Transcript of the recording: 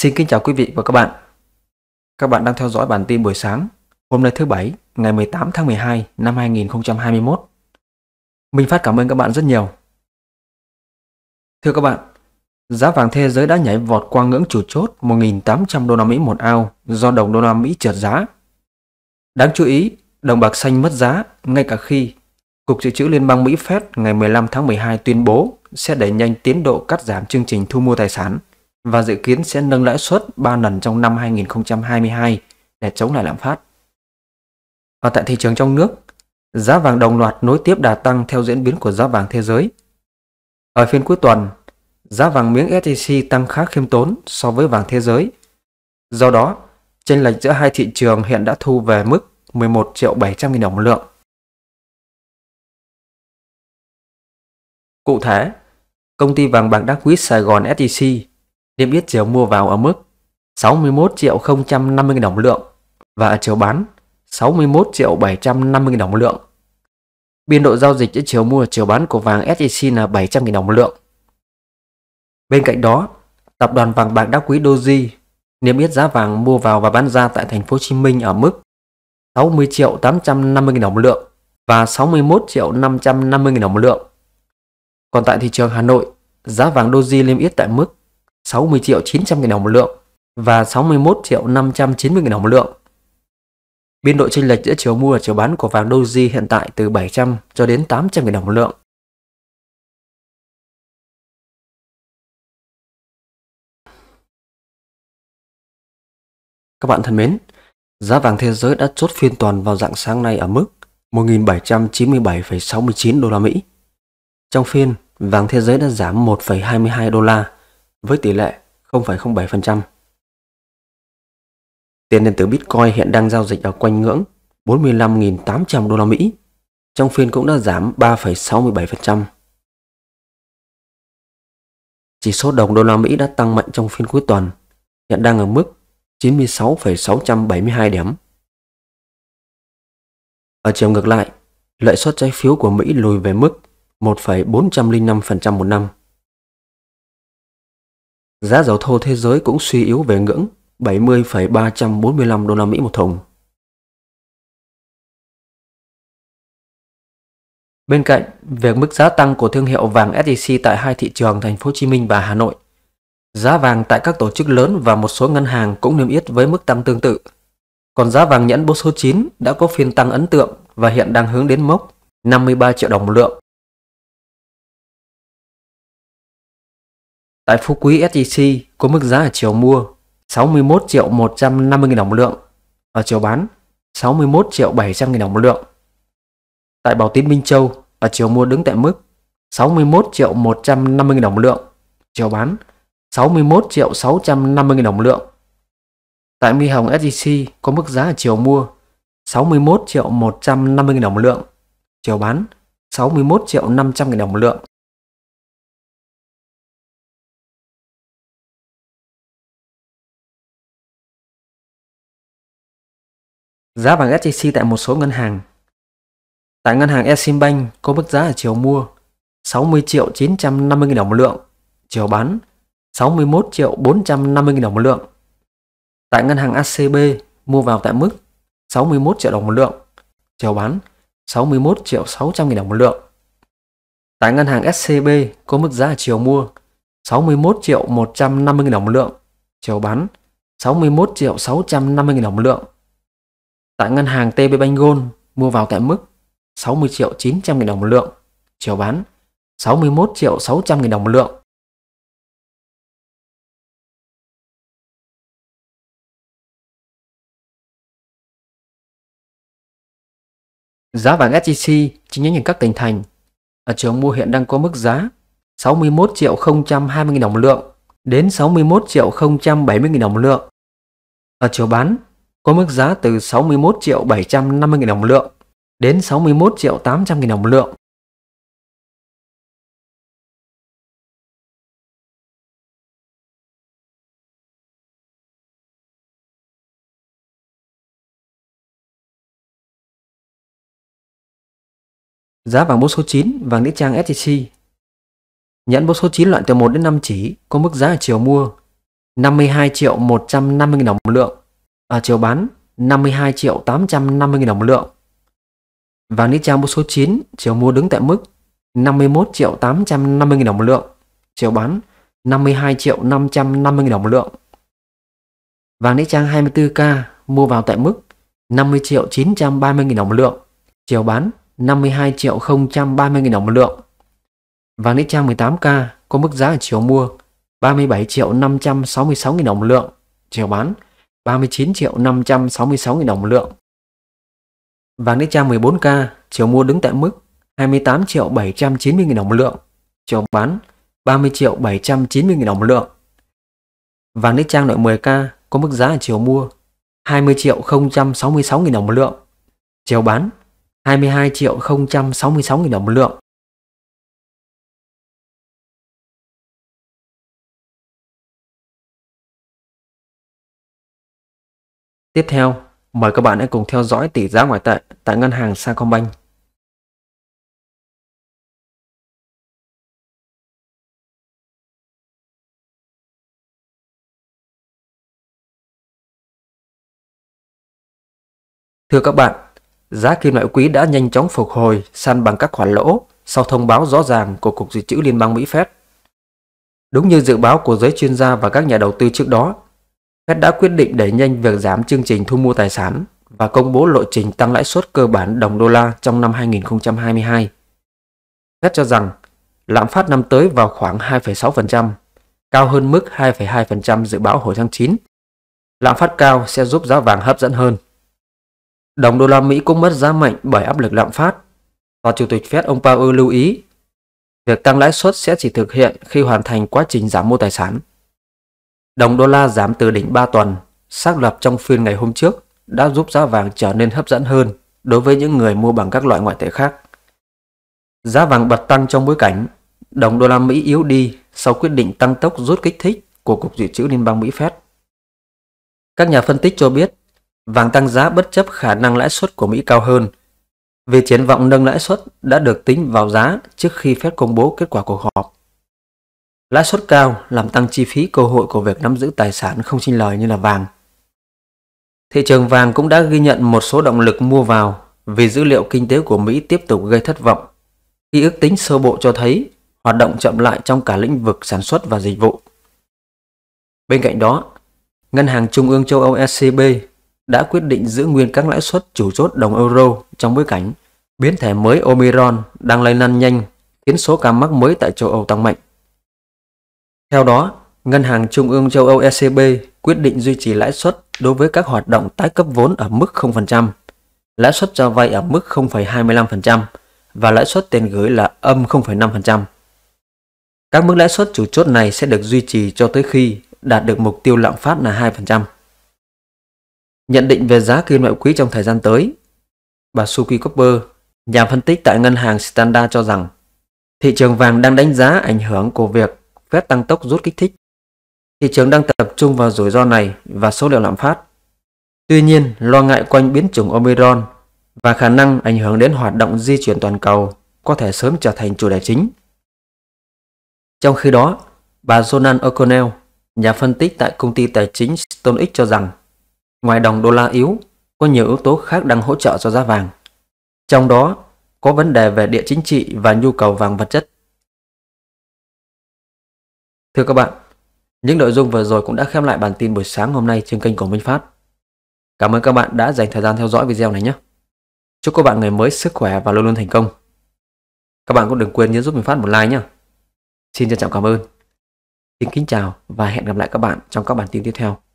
Xin kính chào quý vị và các bạn. Các bạn đang theo dõi bản tin buổi sáng, hôm nay thứ Bảy, ngày 18 tháng 12 năm 2021. Minh Phát cảm ơn các bạn rất nhiều. Thưa các bạn, giá vàng thế giới đã nhảy vọt qua ngưỡng chủ chốt 1.800 đô la Mỹ một ao do đồng đô la Mỹ trượt giá. Đáng chú ý, đồng bạc xanh mất giá ngay cả khi Cục Dự trữ Liên bang Mỹ Fed ngày 15 tháng 12 tuyên bố sẽ đẩy nhanh tiến độ cắt giảm chương trình thu mua tài sản và dự kiến sẽ nâng lãi suất 3 lần trong năm 2022 để chống lại lạm phát. Ở tại thị trường trong nước, giá vàng đồng loạt nối tiếp đà tăng theo diễn biến của giá vàng thế giới. Ở phiên cuối tuần, giá vàng miếng SJC tăng khá khiêm tốn so với vàng thế giới. Do đó, chênh lệch giữa hai thị trường hiện đã thu về mức 11 triệu 700 nghìn đồng một lượng. Cụ thể, công ty vàng bạc đá quý Sài Gòn SJC niêm yết chiều mua vào ở mức 61 triệu 050 000 đồng một lượng và ở chiều bán 61 triệu 750 000 đồng một lượng. Biên độ giao dịch giữa chiều mua và chiều bán của vàng SJC là 700 000 đồng một lượng. Bên cạnh đó, tập đoàn vàng bạc đá quý Doji niêm yết giá vàng mua vào và bán ra tại thành phố Hồ Chí Minh ở mức 60 triệu 850 000 đồng một lượng và 61 triệu 550 000 đồng một lượng. Còn tại thị trường Hà Nội, giá vàng Doji niêm yết tại mức 60 triệu 900 000 đồng một lượng và 61 triệu 590 000 đồng một lượng. Biên độ chênh lệch giữa chiều mua và chiều bán của vàng Doji hiện tại từ 700 cho đến 800 000 đồng một lượng. Các bạn thân mến, giá vàng thế giới đã chốt phiên toàn vào dạng sáng nay ở mức 1.797,69 đô la Mỹ. Trong phiên, vàng thế giới đã giảm 1,22 đô la với tỷ lệ 0,07%. Tiền điện tử Bitcoin hiện đang giao dịch ở quanh ngưỡng 45.800 đô la Mỹ, trong phiên cũng đã giảm 3,67%. Chỉ số đồng đô la Mỹ đã tăng mạnh trong phiên cuối tuần, hiện đang ở mức 96,672 điểm. Ở chiều ngược lại, lợi suất trái phiếu của Mỹ lùi về mức 1,405% một năm. Giá dầu thô thế giới cũng suy yếu về ngưỡng 70,345 đô la Mỹ một thùng. Bên cạnh, việc mức giá tăng của thương hiệu vàng SJC e tại hai thị trường thành phố Hồ Chí Minh và Hà Nội, giá vàng tại các tổ chức lớn và một số ngân hàng cũng niêm yết với mức tăng tương tự. Còn giá vàng nhẫn bố số 9 đã có phiên tăng ấn tượng và hiện đang hướng đến mốc 53 triệu đồng một lượng Tại Phú Quý SJC có mức giá ở chiều mua 61 triệu 150 nghìn đồng một lượng, ở chiều bán 61 triệu 700 nghìn đồng một lượng. Tại Bảo Tín Minh Châu, ở chiều mua đứng tại mức 61 triệu 150 nghìn đồng một lượng, chiều bán 61 triệu 650 nghìn đồng một lượng. Tại Mi Hồng SJC có mức giá ở chiều mua 61 triệu 150 nghìn đồng một lượng, chiều bán 61 triệu 500 nghìn đồng một lượng. Giá vàng SJC tại một số ngân hàng Tại ngân hàng Eximbank có mức giá ở chiều mua 60 triệu 950 nghìn đồng một lượng, chiều bán 61 triệu 450 nghìn đồng một lượng. Tại ngân hàng ACB mua vào tại mức 61 triệu đồng một lượng, chiều bán 61 triệu 600 nghìn đồng một lượng. Tại ngân hàng SCB có mức giá ở chiều mua 61 triệu 150 nghìn đồng một lượng, chiều bán 61 triệu 650 nghìn đồng một lượng. Tại ngân hàng TB Bank Gold mua vào tại mức 60 triệu 900 nghìn đồng một lượng, chiều bán 61 triệu 600 nghìn đồng một lượng. Giá vàng SJC chi nhánh các tỉnh thành ở trường mua hiện đang có mức giá 61 triệu 020 nghìn đồng một lượng đến 61 triệu 070 nghìn đồng một lượng. Ở chiều bán có mức giá từ 61 triệu 750 nghìn đồng lượng đến 61 triệu 800 nghìn đồng lượng. Giá vàng bố số 9, vàng nữ trang SJC. Nhẫn bố số 9 loại từ 1 đến 5 chỉ có mức giá ở chiều mua 52 triệu 150 nghìn đồng một lượng à, chiều bán 52 triệu 850 nghìn đồng một lượng. Vàng đi trang mua số 9 chiều mua đứng tại mức 51 triệu 850 nghìn đồng một lượng, chiều bán 52 triệu 550 nghìn đồng một lượng. Vàng đi trang 24K mua vào tại mức 50 triệu 930 nghìn đồng một lượng, chiều bán 52 triệu 030 nghìn đồng một lượng. Vàng đi trang 18K có mức giá ở chiều mua 37 triệu 566 nghìn đồng một lượng, chiều bán 39 triệu 566 nghìn đồng một lượng. Vàng Nick Cha 14K chiều mua đứng tại mức 28 triệu 790 nghìn đồng một lượng, chiều bán 30 triệu 790 nghìn đồng một lượng. Vàng Nick Trang loại 10K có mức giá ở chiều mua 20 triệu 066 nghìn đồng một lượng, chiều bán 22 triệu 066 nghìn đồng một lượng. Tiếp theo, mời các bạn hãy cùng theo dõi tỷ giá ngoại tệ tại ngân hàng Sacombank. Thưa các bạn, giá kim loại quý đã nhanh chóng phục hồi săn bằng các khoản lỗ sau thông báo rõ ràng của Cục Dự trữ Liên bang Mỹ Fed. Đúng như dự báo của giới chuyên gia và các nhà đầu tư trước đó, Fed đã quyết định đẩy nhanh việc giảm chương trình thu mua tài sản và công bố lộ trình tăng lãi suất cơ bản đồng đô la trong năm 2022. Fed cho rằng lạm phát năm tới vào khoảng 2,6%, cao hơn mức 2,2% dự báo hồi tháng 9. Lạm phát cao sẽ giúp giá vàng hấp dẫn hơn. Đồng đô la Mỹ cũng mất giá mạnh bởi áp lực lạm phát. Và Chủ tịch Fed ông Powell lưu ý, việc tăng lãi suất sẽ chỉ thực hiện khi hoàn thành quá trình giảm mua tài sản. Đồng đô la giảm từ đỉnh 3 tuần, xác lập trong phiên ngày hôm trước đã giúp giá vàng trở nên hấp dẫn hơn đối với những người mua bằng các loại ngoại tệ khác. Giá vàng bật tăng trong bối cảnh đồng đô la Mỹ yếu đi sau quyết định tăng tốc rút kích thích của Cục Dự trữ Liên bang Mỹ Fed. Các nhà phân tích cho biết, vàng tăng giá bất chấp khả năng lãi suất của Mỹ cao hơn, vì triển vọng nâng lãi suất đã được tính vào giá trước khi Fed công bố kết quả cuộc họp. Lãi suất cao làm tăng chi phí cơ hội của việc nắm giữ tài sản không sinh lời như là vàng. Thị trường vàng cũng đã ghi nhận một số động lực mua vào vì dữ liệu kinh tế của Mỹ tiếp tục gây thất vọng khi ước tính sơ bộ cho thấy hoạt động chậm lại trong cả lĩnh vực sản xuất và dịch vụ. Bên cạnh đó, Ngân hàng Trung ương châu Âu ECB đã quyết định giữ nguyên các lãi suất chủ chốt đồng euro trong bối cảnh biến thể mới Omicron đang lây lan nhanh khiến số ca mắc mới tại châu Âu tăng mạnh. Theo đó, Ngân hàng Trung ương châu Âu ECB quyết định duy trì lãi suất đối với các hoạt động tái cấp vốn ở mức 0%, lãi suất cho vay ở mức 0,25% và lãi suất tiền gửi là âm 0,5%. Các mức lãi suất chủ chốt này sẽ được duy trì cho tới khi đạt được mục tiêu lạm phát là 2%. Nhận định về giá kim loại quý trong thời gian tới, bà Suki Copper, nhà phân tích tại ngân hàng Standard cho rằng thị trường vàng đang đánh giá ảnh hưởng của việc phép tăng tốc rút kích thích. Thị trường đang tập trung vào rủi ro này và số liệu lạm phát. Tuy nhiên, lo ngại quanh biến chủng Omicron và khả năng ảnh hưởng đến hoạt động di chuyển toàn cầu có thể sớm trở thành chủ đề chính. Trong khi đó, bà Jonan O'Connell, nhà phân tích tại công ty tài chính StoneX cho rằng, ngoài đồng đô la yếu, có nhiều yếu tố khác đang hỗ trợ cho giá vàng. Trong đó, có vấn đề về địa chính trị và nhu cầu vàng vật chất. Thưa các bạn, những nội dung vừa rồi cũng đã khép lại bản tin buổi sáng hôm nay trên kênh của Minh Phát. Cảm ơn các bạn đã dành thời gian theo dõi video này nhé. Chúc các bạn ngày mới sức khỏe và luôn luôn thành công. Các bạn cũng đừng quên nhớ giúp Minh phát một like nhé. Xin trân trọng cảm ơn. Xin kính chào và hẹn gặp lại các bạn trong các bản tin tiếp theo.